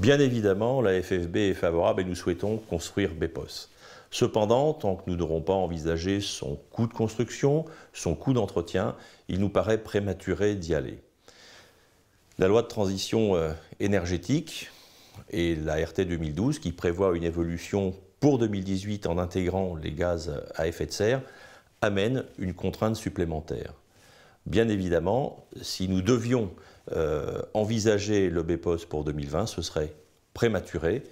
Bien évidemment, la FFB est favorable et nous souhaitons construire BEPOS. Cependant, tant que nous n'aurons pas envisagé son coût de construction, son coût d'entretien, il nous paraît prématuré d'y aller. La loi de transition euh, énergétique et la RT 2012 qui prévoit une évolution pour 2018 en intégrant les gaz à effet de serre amènent une contrainte supplémentaire. Bien évidemment, si nous devions euh, envisager le BEPOS pour 2020, ce serait prématuré.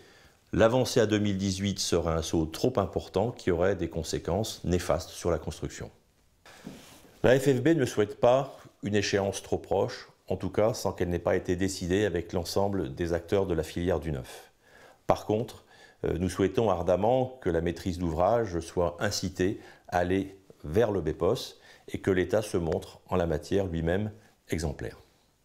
L'avancée à 2018 serait un saut trop important qui aurait des conséquences néfastes sur la construction. La FFB ne souhaite pas une échéance trop proche, en tout cas sans qu'elle n'ait pas été décidée avec l'ensemble des acteurs de la filière du neuf. Par contre, euh, nous souhaitons ardemment que la maîtrise d'ouvrage soit incitée à aller vers le BEPOS et que l'État se montre en la matière lui-même exemplaire.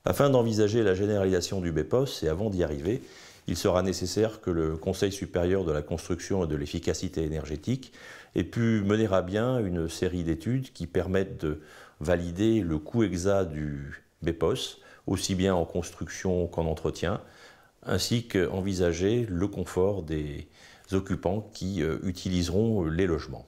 Afin d'envisager la généralisation du BEPOS et avant d'y arriver, il sera nécessaire que le Conseil supérieur de la construction et de l'efficacité énergétique ait pu mener à bien une série d'études qui permettent de valider le coût exact du BEPOS, aussi bien en construction qu'en entretien, ainsi qu'envisager le confort des occupants qui euh, utiliseront les logements.